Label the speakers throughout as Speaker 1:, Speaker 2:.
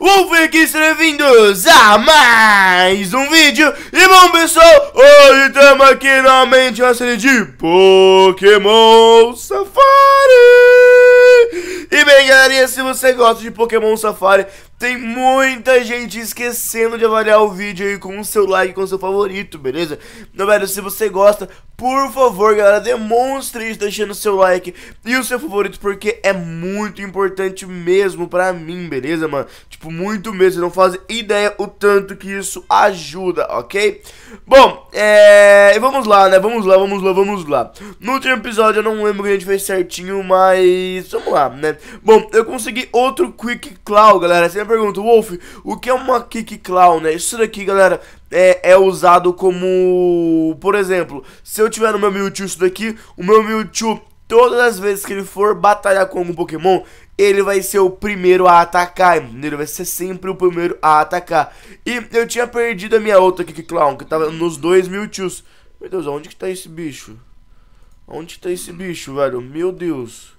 Speaker 1: Olá, Wolfix, bem-vindos a mais um vídeo E bom pessoal, hoje estamos aqui novamente uma série de Pokémon Safari E bem galerinha, se você gosta de Pokémon Safari tem muita gente esquecendo de avaliar o vídeo aí com o seu like, com o seu favorito, beleza? Então, velho, se você gosta, por favor, galera, demonstre isso deixando seu like e o seu favorito, porque é muito importante mesmo pra mim, beleza, mano? Tipo, muito mesmo, vocês não fazem ideia o tanto que isso ajuda, ok? Bom, é... vamos lá, né? Vamos lá, vamos lá, vamos lá. No último episódio eu não lembro o que a gente fez certinho, mas... Vamos lá, né? Bom, eu consegui outro Quick Claw, galera. Você me pergunta, Wolf, o que é uma Quick Claw, né? Isso daqui, galera, é, é, usado como. Por exemplo, se eu tiver no meu Mewtwo isso daqui, o meu Mewtwo, todas as vezes que ele for batalhar com algum Pokémon, ele vai ser o primeiro a atacar, Ele vai ser sempre o primeiro a atacar. E eu tinha perdido a minha outra Kick Clown, que tava nos dois Mewtwo. Meu Deus, onde que tá esse bicho? Onde que tá esse bicho, velho? Meu Deus.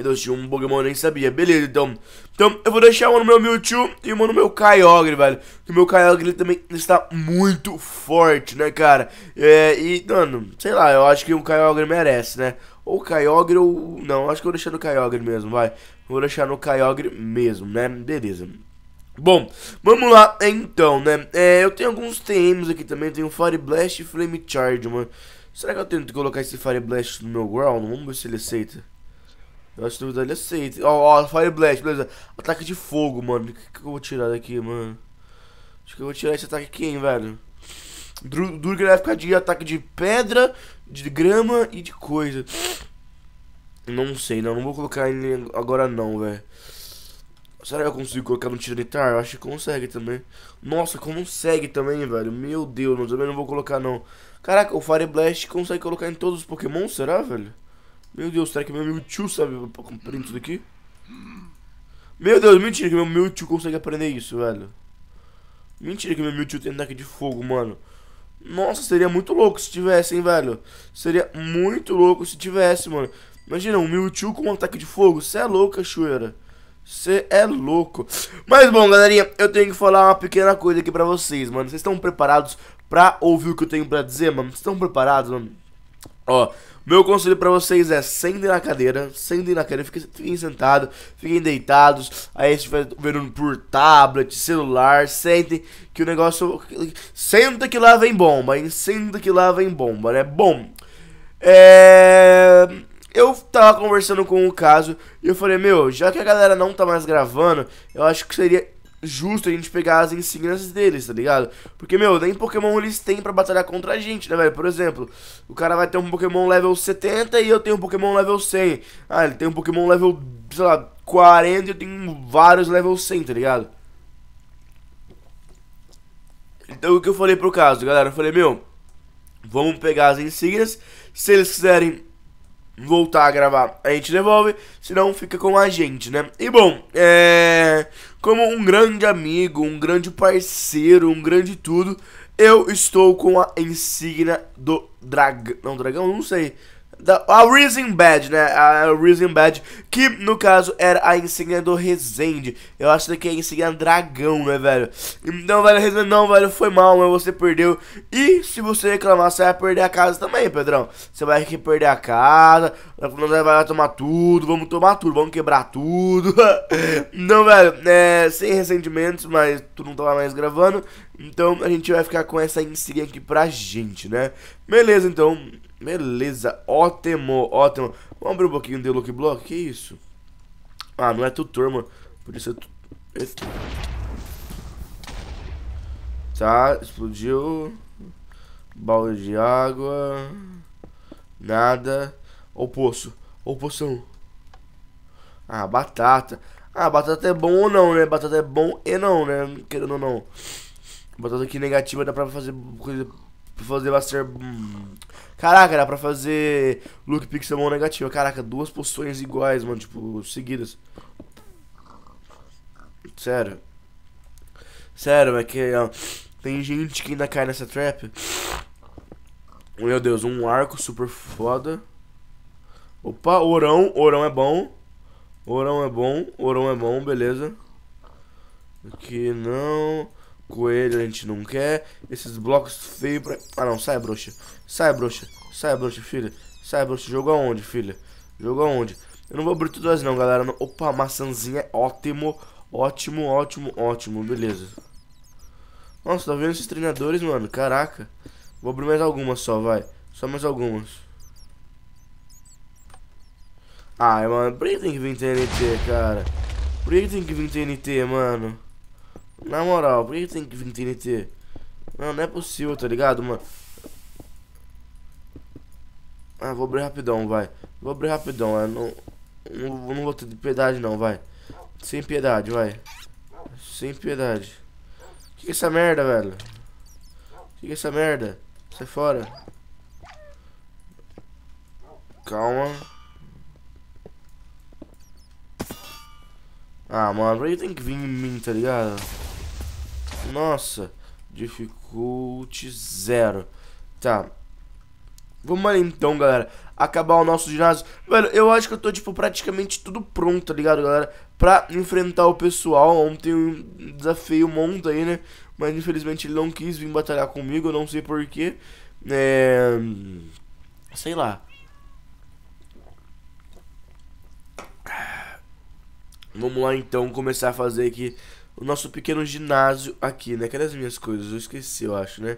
Speaker 1: Meu Deus, tinha um Pokémon, nem sabia. Beleza, então. Então, eu vou deixar uma no meu Mewtwo e uma no meu Kyogre, velho. Que o meu Kyogre ele também está muito forte, né, cara? É, e, mano, sei lá, eu acho que o Kyogre merece, né? Ou Kyogre ou... Não, acho que eu vou deixar no Kyogre mesmo, vai. Vou deixar no Kyogre mesmo, né? Beleza. Bom, vamos lá então, né? É, eu tenho alguns TMs aqui também. Tenho Fire Blast e Flame Charge, mano. Será que eu tento colocar esse Fire Blast no meu Ground? Vamos ver se ele aceita. Eu acho que ele aceita. Ó, ó, Fire Blast, beleza. Ataque de fogo, mano. O que, que eu vou tirar daqui, mano? Acho que eu vou tirar esse ataque aqui, hein, velho. Durga vai ficar de ataque de pedra, de grama e de coisa. Não sei, não. Não vou colocar ele agora, não, velho. Será que eu consigo colocar no Tiranitar? Eu acho que consegue também. Nossa, consegue também, velho. Meu Deus, mas também não vou colocar, não. Caraca, o Fire Blast consegue colocar em todos os Pokémon, será, velho? Meu Deus, será que meu Mewtwo sabe aprender tudo aqui? Meu Deus, mentira que meu Mewtwo consegue aprender isso, velho. Mentira que meu Mewtwo tem ataque de fogo, mano. Nossa, seria muito louco se tivesse, hein, velho. Seria muito louco se tivesse, mano. Imagina, um Mewtwo com um ataque de fogo. Você é louco, cachoeira. Você é louco. Mas bom, galerinha, eu tenho que falar uma pequena coisa aqui pra vocês, mano. Vocês estão preparados pra ouvir o que eu tenho pra dizer, mano? Vocês estão preparados, mano? Ó, meu conselho para vocês é sentem na cadeira, sentem na cadeira, fiquem, fiquem sentados, fiquem deitados. Aí se estiver vendo por tablet, celular, sentem que o negócio. Senta que lá vem bomba, hein? Senta que lá vem bomba, né? Bom, é. Eu tava conversando com o caso e eu falei, meu, já que a galera não tá mais gravando, eu acho que seria justo a gente pegar as insígnias deles, tá ligado? Porque, meu, nem Pokémon eles têm pra batalhar contra a gente, né, velho? Por exemplo, o cara vai ter um Pokémon level 70 e eu tenho um Pokémon level 100. Ah, ele tem um Pokémon level, sei lá, 40 e eu tenho vários level 100, tá ligado? Então, o que eu falei pro caso, galera? Eu falei, meu, vamos pegar as insígnias. Se eles quiserem voltar a gravar, a gente devolve, senão fica com a gente, né? E bom, é... como um grande amigo, um grande parceiro, um grande tudo, eu estou com a insígnia do dragão. Não, dragão, não sei da, a Risen Bad, né? A Risen Bad, que no caso era a insígnia do Resende. Eu acho que é a insígnia dragão, né, velho? Então, velho, Resende, não, velho, foi mal, mas você perdeu. E se você reclamar, você vai perder a casa também, Pedrão. Você vai perder a casa, vai tomar tudo, vamos tomar tudo, vamos quebrar tudo. não, velho, é, sem ressentimentos, mas tu não tava mais gravando. Então a gente vai ficar com essa insígnia aqui pra gente, né? Beleza, então. Beleza, ótimo, ótimo. Vamos abrir um pouquinho de Look Block, que isso? Ah, não é tutor, mano. Por isso é tu... Tá, explodiu. Balde de água. Nada. Ou poço. Ou poção. Ah, batata. Ah, batata é bom ou não, né? Batata é bom e não, né? Querendo ou não. Batata aqui negativa dá pra fazer coisa pra fazer Master. Caraca, era pra fazer Look mão negativa. Caraca, duas poções iguais, mano, tipo, seguidas. Sério. Sério, é que ó, tem gente que ainda cai nessa trap. Meu Deus, um arco super foda. Opa, orão, orão é bom. Orão é bom, orão é bom, beleza. Aqui não. Coelho a gente não quer. Esses blocos feios pra... Ah não, sai bruxa. Sai bruxa. Sai bruxa, filha. Sai bruxa. Jogo aonde, filha? Jogo aonde? Eu não vou abrir tudo as não, galera. Opa, maçãzinha. É ótimo. Ótimo, ótimo, ótimo. Beleza. Nossa, tá vendo esses treinadores, mano? Caraca. Vou abrir mais algumas só, vai. Só mais algumas. Ah, mano. Por que tem que vir TNT, cara? Por que tem que vir TNT, mano? Na moral, por que tem que vir TNT? Não, não é possível, tá ligado, mano? Ah, vou abrir rapidão, vai. Vou abrir rapidão, é. Não, não, não vou ter piedade, não, vai. Sem piedade, vai. Sem piedade. Que que é essa merda, velho? Que que é essa merda? Sai fora. Calma. Ah, mano, por que tem que vir em mim, tá ligado? Nossa, difficulty zero. Tá. Vamos ali então, galera. Acabar o nosso ginásio. Velho, eu acho que eu tô, tipo, praticamente tudo pronto, tá ligado, galera? Pra enfrentar o pessoal. Ontem um desafio monta aí, né? Mas infelizmente ele não quis vir batalhar comigo, eu não sei porquê. É. Sei lá. Vamos lá então começar a fazer aqui o nosso pequeno ginásio aqui, né? Cadê as minhas coisas? Eu esqueci, eu acho, né?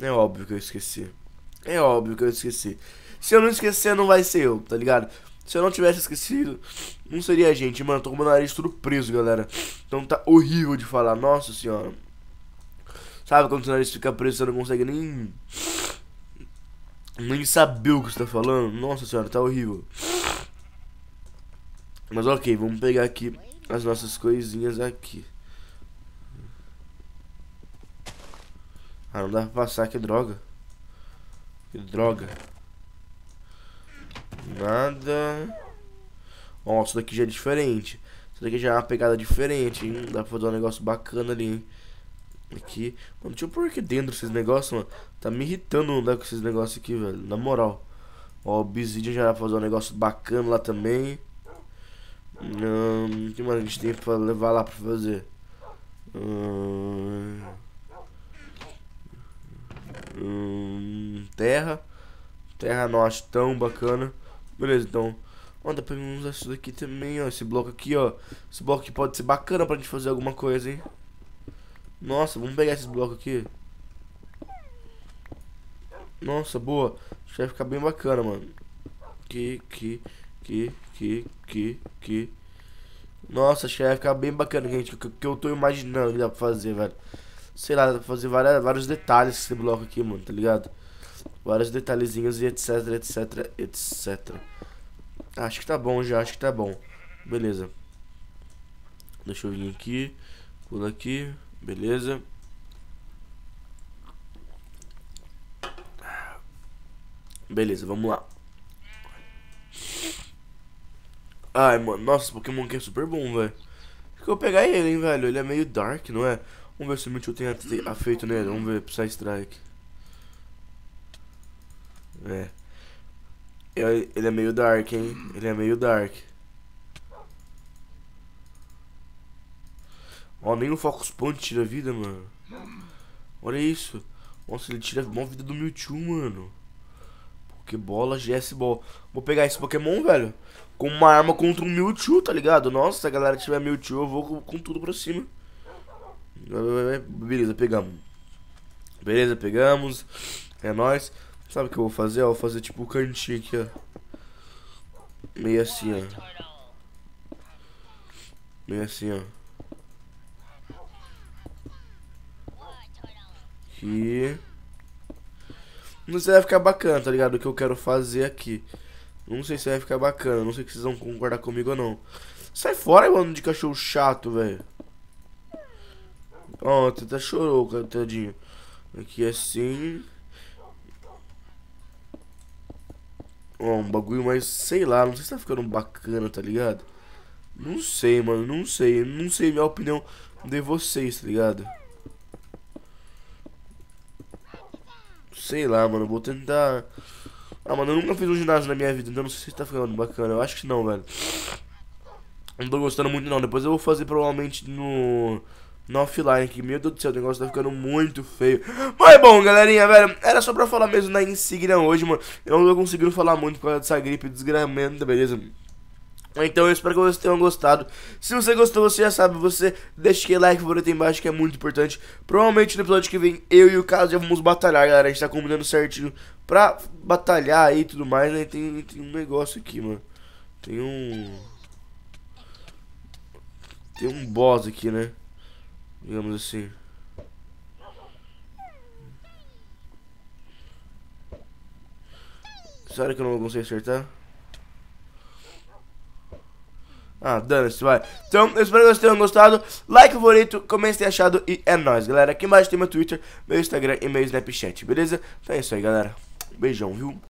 Speaker 1: É óbvio que eu esqueci. É óbvio que eu esqueci. Se eu não esquecer, não vai ser eu, tá ligado? Se eu não tivesse esquecido, não seria a gente, mano. Tô com o nariz tudo preso, galera. Então tá horrível de falar, nossa senhora. Sabe quando o nariz fica preso, você não consegue nem. Nem saber o que você tá falando. Nossa senhora, tá horrível. Mas ok, vamos pegar aqui as nossas coisinhas aqui. Ah, não dá pra passar, que droga. Que droga. Nada. Ó, isso daqui já é diferente. Isso daqui já é uma pegada diferente, hein? Dá pra fazer um negócio bacana ali, hein? Aqui. Mano, deixa eu pôr aqui dentro esses negócios, mano. Tá me irritando andar com esses negócios aqui, velho. Na moral. Ó, obsidian já dá pra fazer um negócio bacana lá também. Hum, que mais a gente tem pra levar lá pra fazer? Hum... Hum, terra. Terra não acho tão bacana. Beleza, então. Ó, dá pra mim usar isso daqui também, ó. Esse bloco aqui, ó. Esse bloco aqui pode ser bacana pra gente fazer alguma coisa, hein. Nossa, vamos pegar esses blocos aqui. Nossa, boa. Acho que vai ficar bem bacana, mano. Que, que, que, que, que, que. Nossa, acho que vai ficar bem bacana, gente. O que, que eu tô imaginando que dá pra fazer, velho sei lá, dá pra fazer várias, vários detalhes esse bloco aqui, mano, tá ligado? Vários detalhezinhos e etc, etc, etc. Acho que tá bom já, acho que tá bom. Beleza. Deixa eu vir aqui. Pula aqui. Beleza. Beleza, vamos lá. Ai, mano. Nossa, esse Pokémon aqui é super bom, velho. Acho que eu vou pegar ele, hein, velho. Ele é meio dark, não é? Vamos ver se o Mitchell tem afeito nele. Vamos ver, Psy Strike. É. Ele é meio dark, hein? Ele é meio dark. Ó, nem o Focus Punch tira vida, mano. Olha isso. Nossa, ele tira a maior vida do Mewtwo, mano. Pokébola, GS Ball. Vou pegar esse Pokémon, velho. Com uma arma contra um Mewtwo, tá ligado? Nossa, se a galera tiver Mewtwo, eu vou com tudo pra cima. Beleza, pegamos. Beleza, pegamos. É nóis. Sabe o que eu vou fazer? Eu vou fazer tipo o um cantinho aqui, ó. Meio assim, ó. Meio assim, ó. Aqui. Não sei se vai ficar bacana, tá ligado? O que eu quero fazer aqui. Não sei se vai ficar bacana. Não sei se vocês vão concordar comigo ou não. Sai fora, mano, de cachorro chato, velho. Pronto, até tá chorou, cara, tadinho. Aqui é assim. Ó, um bagulho mais, sei lá, não sei se tá ficando bacana, tá ligado? Não sei, mano, não sei. Não sei minha opinião de vocês, tá ligado? Sei lá, mano, vou tentar... Ah, mano, eu nunca fiz um ginásio na minha vida, então não sei se tá ficando bacana. Eu acho que não, velho. Não tô gostando muito, não. Depois eu vou fazer provavelmente no no offline aqui. Meu Deus do céu, o negócio tá ficando muito feio. Mas bom, galerinha, velho, era só pra falar mesmo na insignia hoje, mano. Eu não tô conseguindo falar muito por causa dessa gripe desgramenta, beleza? Então eu espero que vocês tenham gostado. Se você gostou, você já sabe, você deixa aquele like por aí embaixo que é muito importante. Provavelmente no episódio que vem, eu e o Caso já vamos batalhar, galera. A gente tá combinando certinho pra batalhar aí e tudo mais, né? Tem, tem um negócio aqui, mano. Tem um... Tem um boss aqui, né? Digamos assim. Será que eu não consigo acertar? Ah, dane-se, vai. Então, eu espero que vocês tenham gostado. Like favorito, comente se tem achado e é nóis, galera. Aqui embaixo tem meu Twitter, meu Instagram e meu Snapchat, beleza? Então é isso aí, galera. Beijão, viu?